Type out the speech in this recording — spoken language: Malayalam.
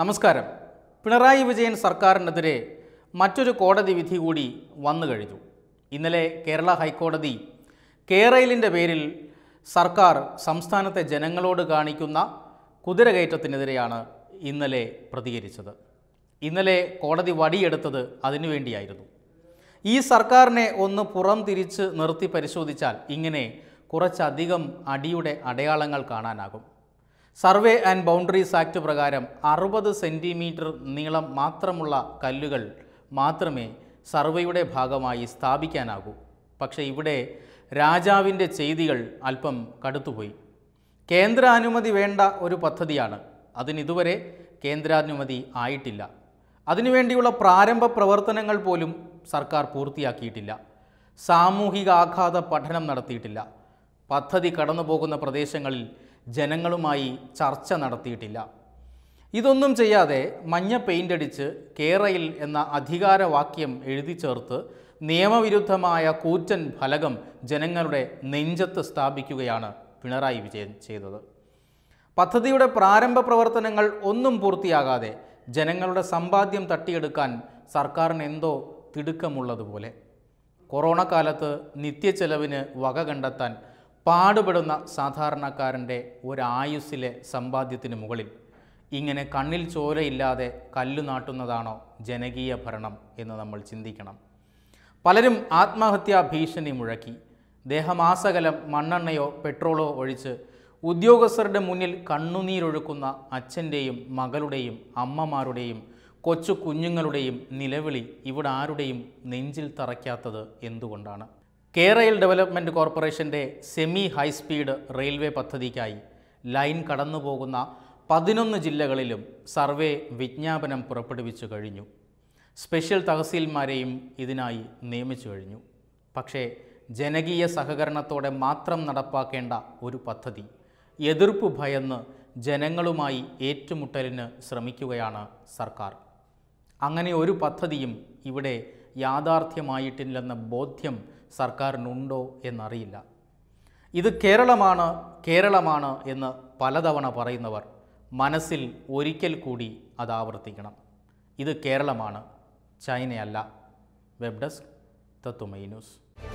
നമസ്കാരം പിണറായി വിജയൻ സർക്കാരിനെതിരെ മറ്റൊരു കോടതി വിധി കൂടി വന്നു കഴിഞ്ഞു ഇന്നലെ കേരള ഹൈക്കോടതി കേരളിൻ്റെ പേരിൽ സർക്കാർ സംസ്ഥാനത്തെ ജനങ്ങളോട് കാണിക്കുന്ന കുതിരകയറ്റത്തിനെതിരെയാണ് ഇന്നലെ പ്രതികരിച്ചത് ഇന്നലെ കോടതി വടിയെടുത്തത് അതിനുവേണ്ടിയായിരുന്നു ഈ സർക്കാരിനെ ഒന്ന് പുറം തിരിച്ച് നിർത്തി പരിശോധിച്ചാൽ ഇങ്ങനെ കുറച്ചധികം അടിയുടെ അടയാളങ്ങൾ കാണാനാകും സർവേ ആൻഡ് ബൗണ്ടറീസ് ആക്ട് പ്രകാരം അറുപത് സെൻറ്റിമീറ്റർ നീളം മാത്രമുള്ള കല്ലുകൾ മാത്രമേ സർവേയുടെ ഭാഗമായി സ്ഥാപിക്കാനാകൂ പക്ഷേ ഇവിടെ രാജാവിൻ്റെ ചെയ്തികൾ അല്പം കടുത്തുപോയി കേന്ദ്ര അനുമതി വേണ്ട ഒരു പദ്ധതിയാണ് അതിനിതുവരെ കേന്ദ്രാനുമതി ആയിട്ടില്ല അതിനുവേണ്ടിയുള്ള പ്രാരംഭ പ്രവർത്തനങ്ങൾ പോലും സർക്കാർ പൂർത്തിയാക്കിയിട്ടില്ല സാമൂഹിക ആഘാത പഠനം നടത്തിയിട്ടില്ല പദ്ധതി കടന്നു പോകുന്ന പ്രദേശങ്ങളിൽ ജനങ്ങളുമായി ചർച്ച നടത്തിയിട്ടില്ല ഇതൊന്നും ചെയ്യാതെ മഞ്ഞ പെയിൻ്റ് അടിച്ച് കേരയിൽ എന്ന അധികാരവാക്യം എഴുതി ചേർത്ത് നിയമവിരുദ്ധമായ കൂറ്റൻ ഫലകം ജനങ്ങളുടെ നെഞ്ചത്ത് സ്ഥാപിക്കുകയാണ് പിണറായി വിജയൻ ചെയ്തത് പദ്ധതിയുടെ പ്രാരംഭ പ്രവർത്തനങ്ങൾ ഒന്നും പൂർത്തിയാകാതെ ജനങ്ങളുടെ സമ്പാദ്യം തട്ടിയെടുക്കാൻ സർക്കാരിന് എന്തോ തിടുക്കമുള്ളതുപോലെ കൊറോണ കാലത്ത് ചെലവിന് വക കണ്ടെത്താൻ പാടുപെടുന്ന സാധാരണക്കാരൻ്റെ ഒരായുസ്സിലെ സമ്പാദ്യത്തിന് മുകളിൽ ഇങ്ങനെ കണ്ണിൽ ചോരയില്ലാതെ കല്ലു നാട്ടുന്നതാണോ ജനകീയ ഭരണം എന്ന് നമ്മൾ ചിന്തിക്കണം പലരും ആത്മഹത്യാ ഭീഷണി മുഴക്കി ദേഹമാസകലം മണ്ണെണ്ണയോ പെട്രോളോ ഒഴിച്ച് ഉദ്യോഗസ്ഥരുടെ മുന്നിൽ കണ്ണുനീരൊഴുക്കുന്ന അച്ഛൻ്റെയും മകളുടെയും അമ്മമാരുടെയും കൊച്ചു കുഞ്ഞുങ്ങളുടെയും നിലവിളി ഇവിടെ ആരുടെയും നെഞ്ചിൽ തറയ്ക്കാത്തത് എന്തുകൊണ്ടാണ് കേരയിൽ ഡെവലപ്മെൻറ്റ് കോർപ്പറേഷൻ്റെ സെമി ഹൈസ്പീഡ് റെയിൽവേ പദ്ധതിക്കായി ലൈൻ കടന്നു പോകുന്ന പതിനൊന്ന് ജില്ലകളിലും സർവേ വിജ്ഞാപനം പുറപ്പെടുവിച്ചു കഴിഞ്ഞു സ്പെഷ്യൽ തഹസീൽമാരെയും ഇതിനായി നിയമിച്ചു കഴിഞ്ഞു പക്ഷേ ജനകീയ സഹകരണത്തോടെ മാത്രം നടപ്പാക്കേണ്ട ഒരു പദ്ധതി എതിർപ്പ് ഭയന്ന് ജനങ്ങളുമായി ഏറ്റുമുട്ടലിന് ശ്രമിക്കുകയാണ് സർക്കാർ അങ്ങനെ ഒരു പദ്ധതിയും ഇവിടെ യാഥാർത്ഥ്യമായിട്ടില്ലെന്ന ബോധ്യം സർക്കാരിനുണ്ടോ എന്നറിയില്ല ഇത് കേരളമാണ് കേരളമാണ് എന്ന് പലതവണ പറയുന്നവർ മനസ്സിൽ ഒരിക്കൽ കൂടി അത് ആവർത്തിക്കണം ഇത് കേരളമാണ് ചൈനയല്ല വെബ് ഡെസ്ക് തത്തുമൈ ന്യൂസ്